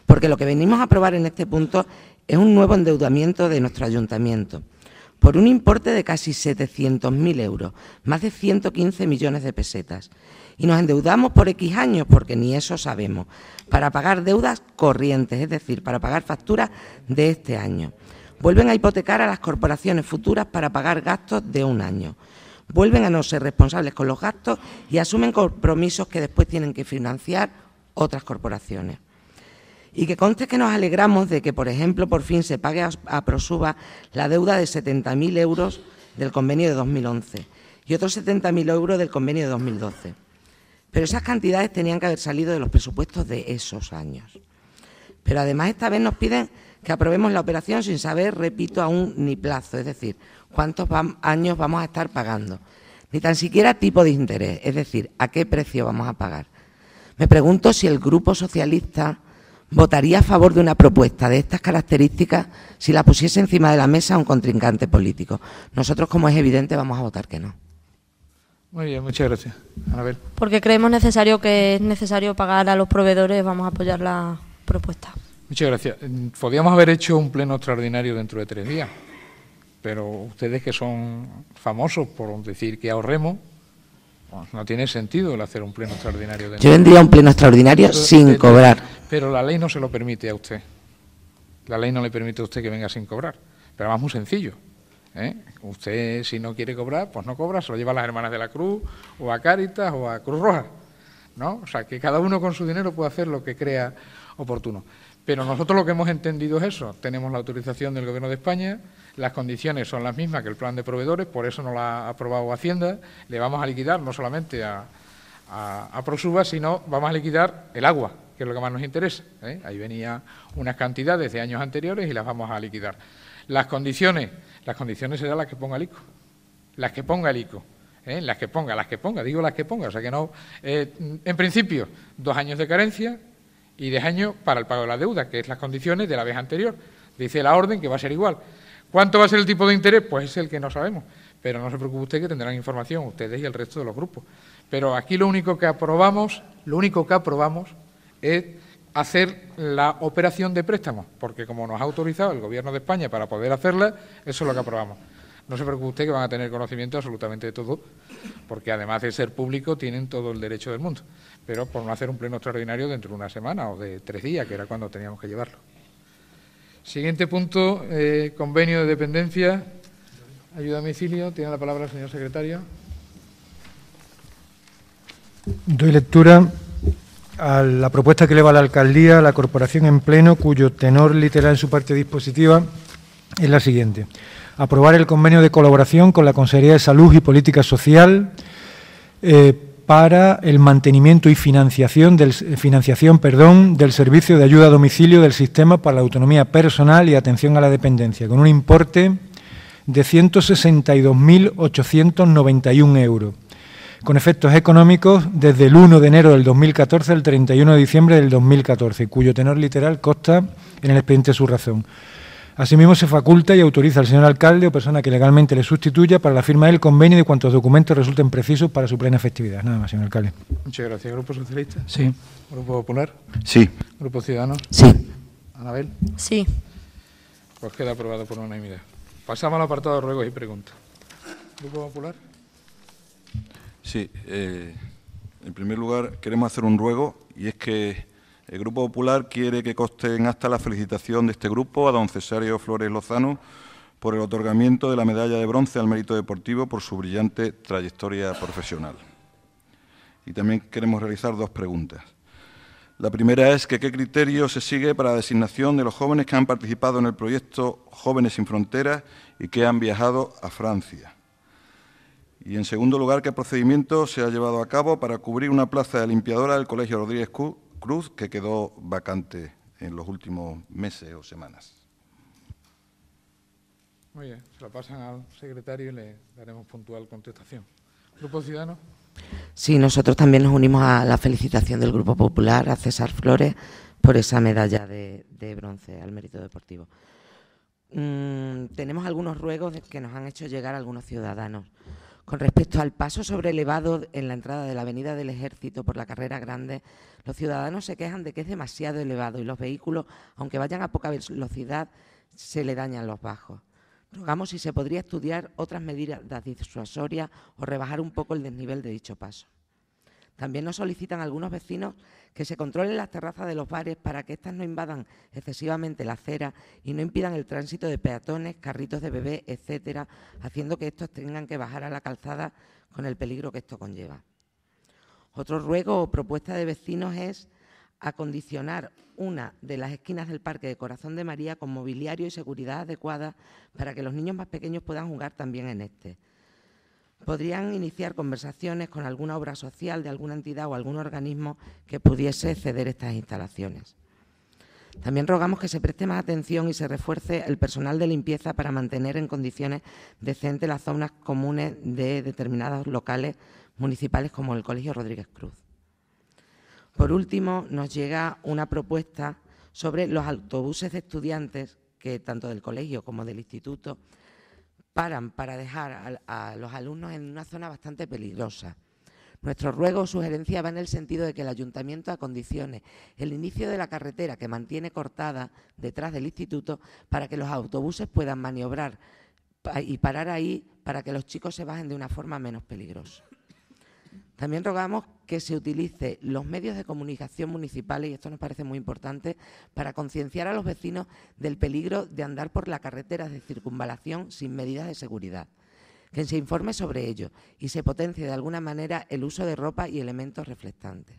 porque lo que venimos a aprobar en este punto es un nuevo endeudamiento de nuestro ayuntamiento por un importe de casi 700.000 euros, más de 115 millones de pesetas. Y nos endeudamos por X años, porque ni eso sabemos, para pagar deudas corrientes, es decir, para pagar facturas de este año. Vuelven a hipotecar a las corporaciones futuras para pagar gastos de un año. Vuelven a no ser responsables con los gastos y asumen compromisos que después tienen que financiar otras corporaciones. Y que conste que nos alegramos de que, por ejemplo, por fin se pague a Prosuba la deuda de 70.000 euros del convenio de 2011 y otros 70.000 euros del convenio de 2012. Pero esas cantidades tenían que haber salido de los presupuestos de esos años. Pero además esta vez nos piden que aprobemos la operación sin saber, repito, aún ni plazo, es decir, cuántos años vamos a estar pagando, ni tan siquiera tipo de interés, es decir, a qué precio vamos a pagar. Me pregunto si el Grupo Socialista votaría a favor de una propuesta de estas características si la pusiese encima de la mesa un contrincante político. Nosotros, como es evidente, vamos a votar que no. Muy bien, muchas gracias. Porque creemos necesario que es necesario pagar a los proveedores, vamos a apoyar la propuesta. Muchas gracias. Eh, podíamos haber hecho un pleno extraordinario dentro de tres días, pero ustedes que son famosos por decir que ahorremos, pues, no tiene sentido el hacer un pleno extraordinario. Dentro Yo vendría un pleno extraordinario sin eh, eh, cobrar. Pero la ley no se lo permite a usted. La ley no le permite a usted que venga sin cobrar. Pero además muy sencillo. Usted, si no quiere cobrar, pues no cobra, se lo lleva a las Hermanas de la Cruz, o a Cáritas, o a Cruz Roja. ¿no? O sea, que cada uno con su dinero puede hacer lo que crea oportuno. Pero nosotros lo que hemos entendido es eso. Tenemos la autorización del Gobierno de España, las condiciones son las mismas que el plan de proveedores, por eso no la ha aprobado Hacienda. Le vamos a liquidar no solamente a, a, Prosuba, sino vamos a liquidar el agua, que es lo que más nos interesa. ¿eh? Ahí venía unas cantidades de años anteriores y las vamos a liquidar. Las condiciones, las condiciones serán las que ponga el ICO. Las que ponga el ICO. ¿eh? Las que ponga, las que ponga, digo las que ponga. O sea que no. Eh, en principio, dos años de carencia, y de año para el pago de la deuda, que es las condiciones de la vez anterior. Dice la orden que va a ser igual. ¿Cuánto va a ser el tipo de interés? Pues es el que no sabemos. Pero no se preocupe usted que tendrán información, ustedes y el resto de los grupos. Pero aquí lo único que aprobamos, lo único que aprobamos es hacer la operación de préstamos, porque como nos ha autorizado el Gobierno de España para poder hacerla, eso es lo que aprobamos. No se preocupe usted que van a tener conocimiento absolutamente de todo, porque además de ser público tienen todo el derecho del mundo pero por no hacer un pleno extraordinario dentro de una semana o de tres días, que era cuando teníamos que llevarlo. Siguiente punto, eh, convenio de dependencia. Ayuda a domicilio. Tiene la palabra el señor secretario. Doy lectura a la propuesta que eleva la alcaldía a la corporación en pleno, cuyo tenor literal en su parte dispositiva es la siguiente. Aprobar el convenio de colaboración con la Consejería de Salud y Política Social eh, para el mantenimiento y financiación del, financiación, perdón, del servicio de ayuda a domicilio del sistema para la autonomía personal y atención a la dependencia, con un importe de 162.891 euros, con efectos económicos desde el 1 de enero del 2014 al 31 de diciembre del 2014, cuyo tenor literal consta en el expediente de su razón. Asimismo, se faculta y autoriza al señor alcalde o persona que legalmente le sustituya para la firma del convenio de cuantos documentos resulten precisos para su plena efectividad. Nada más, señor alcalde. Muchas gracias. ¿Grupo Socialista? Sí. ¿Grupo Popular? Sí. ¿Grupo Ciudadano? Sí. ¿Anabel? Sí. Pues queda aprobado por unanimidad. Pasamos al apartado de ruegos y preguntas. ¿Grupo Popular? Sí. Eh, en primer lugar, queremos hacer un ruego y es que el Grupo Popular quiere que coste en hasta la felicitación de este grupo a don Cesario Flores Lozano por el otorgamiento de la medalla de bronce al mérito deportivo por su brillante trayectoria profesional. Y también queremos realizar dos preguntas. La primera es que qué criterio se sigue para la designación de los jóvenes que han participado en el proyecto Jóvenes sin Fronteras y que han viajado a Francia. Y en segundo lugar, qué procedimiento se ha llevado a cabo para cubrir una plaza de limpiadora del Colegio Rodríguez Cruz, que quedó vacante en los últimos meses o semanas. Muy bien, se lo pasan al secretario y le daremos puntual contestación. Grupo Ciudadano. Sí, nosotros también nos unimos a la felicitación del Grupo Popular a César Flores por esa medalla de, bronce al mérito deportivo. Mm, tenemos algunos ruegos que nos han hecho llegar algunos ciudadanos. Con respecto al paso sobre elevado en la entrada de la Avenida del Ejército por la Carrera Grande, los ciudadanos se quejan de que es demasiado elevado y los vehículos, aunque vayan a poca velocidad, se le dañan los bajos. Rogamos si se podría estudiar otras medidas disuasorias o rebajar un poco el desnivel de dicho paso. También nos solicitan algunos vecinos que se controlen las terrazas de los bares para que éstas no invadan excesivamente la acera y no impidan el tránsito de peatones, carritos de bebé, etcétera, haciendo que estos tengan que bajar a la calzada con el peligro que esto conlleva. Otro ruego o propuesta de vecinos es acondicionar una de las esquinas del Parque de Corazón de María con mobiliario y seguridad adecuada para que los niños más pequeños puedan jugar también en este podrían iniciar conversaciones con alguna obra social de alguna entidad o algún organismo que pudiese ceder estas instalaciones. También rogamos que se preste más atención y se refuerce el personal de limpieza para mantener en condiciones decentes las zonas comunes de determinados locales municipales como el Colegio Rodríguez Cruz. Por último, nos llega una propuesta sobre los autobuses de estudiantes que tanto del colegio como del instituto paran para dejar a, los alumnos en una zona bastante peligrosa. Nuestro ruego o sugerencia va en el sentido de que el ayuntamiento acondicione el inicio de la carretera que mantiene cortada detrás del instituto para que los autobuses puedan maniobrar y parar ahí para que los chicos se bajen de una forma menos peligrosa. También rogamos que se utilice los medios de comunicación municipales, y esto nos parece muy importante, para concienciar a los vecinos del peligro de andar por las carreteras de circunvalación sin medidas de seguridad. Que se informe sobre ello y se potencie de alguna manera el uso de ropa y elementos reflectantes.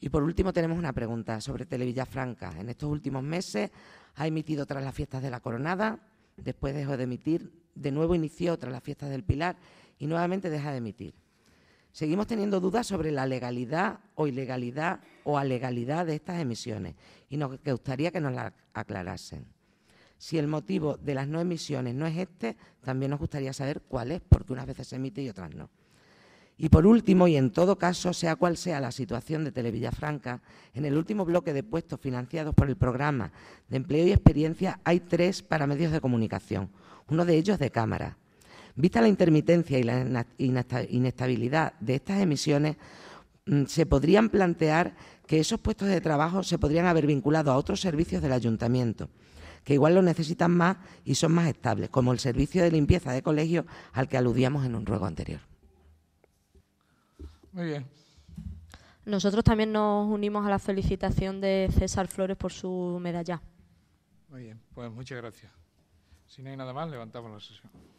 Y por último tenemos una pregunta sobre Franca. En estos últimos meses ha emitido tras las fiestas de la Coronada, después dejó de emitir, de nuevo inició tras las fiestas del Pilar y nuevamente deja de emitir. Seguimos teniendo dudas sobre la legalidad o ilegalidad o alegalidad de estas emisiones y nos gustaría que nos la aclarasen. Si el motivo de las no emisiones no es este, también nos gustaría saber cuál es, porque unas veces se emite y otras no. Y por último, y en todo caso, sea cual sea la situación de Televillafranca, en el último bloque de puestos financiados por el programa de empleo y experiencia hay tres para medios de comunicación, uno de ellos de cámara. Vista la intermitencia y la inestabilidad de estas emisiones, mm, se podrían plantear que esos puestos de trabajo se podrían haber vinculado a otros servicios del ayuntamiento, que igual lo necesitan más y son más estables, como el servicio de limpieza de colegios al que aludíamos en un ruego anterior. Muy bien. Nosotros también nos unimos a la felicitación de César Flores por su medalla. Muy bien, pues muchas gracias. Si no hay nada más, levantamos la sesión.